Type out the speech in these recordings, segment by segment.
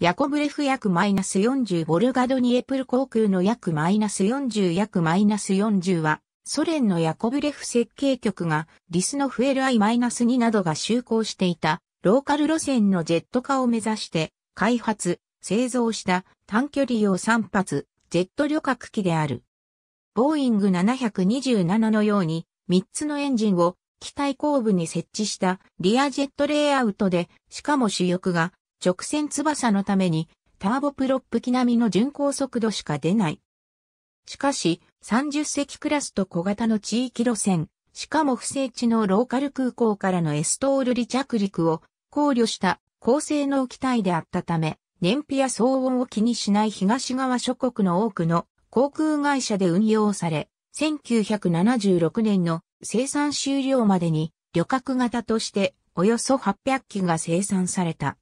ヤコブレフ約マイナス40ボルガドニエプル航空の約マイナス40約マイナス40は、ソ連のヤコブレフ設計局がリスのフ LI-2 などが就航していたローカル路線のジェット化を目指して開発、製造した短距離用3発ジェット旅客機である。ボーイング727のように3つのエンジンを機体後部に設置したリアジェットレイアウトで、しかも主翼が直線翼のために、ターボプロップ機並みの巡航速度しか出ない。しかし、30隻クラスと小型の地域路線、しかも不整地のローカル空港からのエストール離着陸を考慮した高性能機体であったため、燃費や騒音を気にしない東側諸国の多くの航空会社で運用され、1976年の生産終了までに旅客型としておよそ800機が生産された。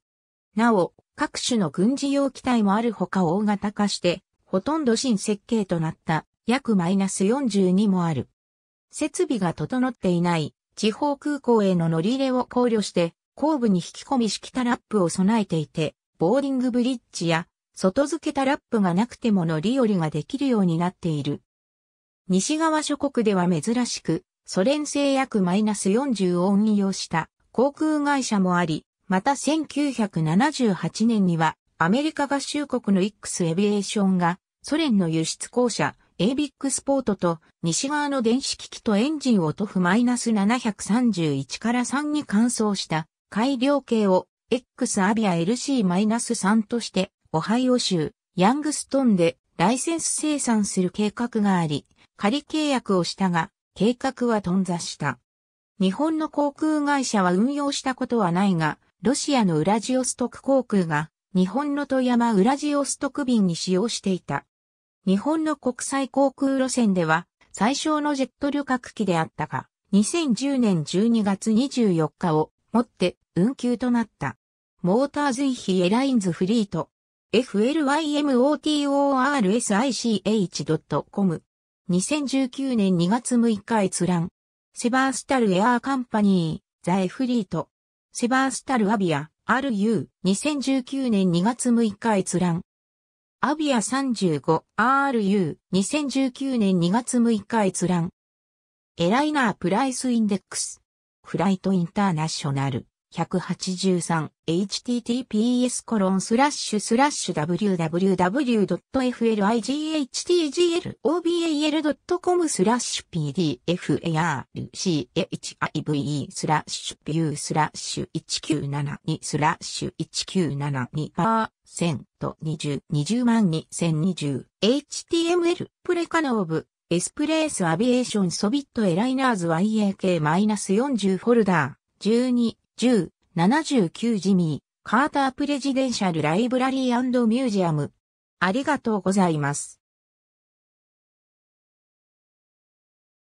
なお、各種の軍事用機体もあるほか大型化して、ほとんど新設計となった約マイナス42もある。設備が整っていない地方空港への乗り入れを考慮して、後部に引き込み式タラップを備えていて、ボーディングブリッジや外付けタラップがなくても乗り降りができるようになっている。西側諸国では珍しく、ソ連製約マイナス40を運用した航空会社もあり、また1978年にはアメリカ合衆国の X エビエーションがソ連の輸出公社エ b ビックスポートと西側の電子機器とエンジンを TOF-731 から3に換装した改良系を X アビア LC-3 としてオハイオ州ヤングストンでライセンス生産する計画があり、仮契約をしたが、計画は頓挫した。日本の航空会社は運用したことはないが、ロシアのウラジオストク航空が日本の富山ウラジオストク便に使用していた。日本の国際航空路線では最小のジェット旅客機であったが、2010年12月24日をもって運休となった。モーターズイヒエラインズフリート FLYMOTORSICH.com 2019年2月6日閲覧セバースタルエアーカンパニーザエフリートセバースタル・アビア、RU、2019年2月6日閲覧。アビア 35RU、2019年2月6日閲覧。エライナー・プライス・インデックス。フライト・インターナショナル。183https コロンスラッシュスラッシュ w w w f l i g h t g l o b a l c o m スラッシュ pdfarchive スラッシュビュースラッシュ1972スラッシュ1972% 20万 2020HTML プレカノーブエスプレースアビエーションソビットエライナーズ YAK-40 フォルダー12 10、79ジミー、カータープレジデンシャルライブラリーミュージアム。ありがとうございます。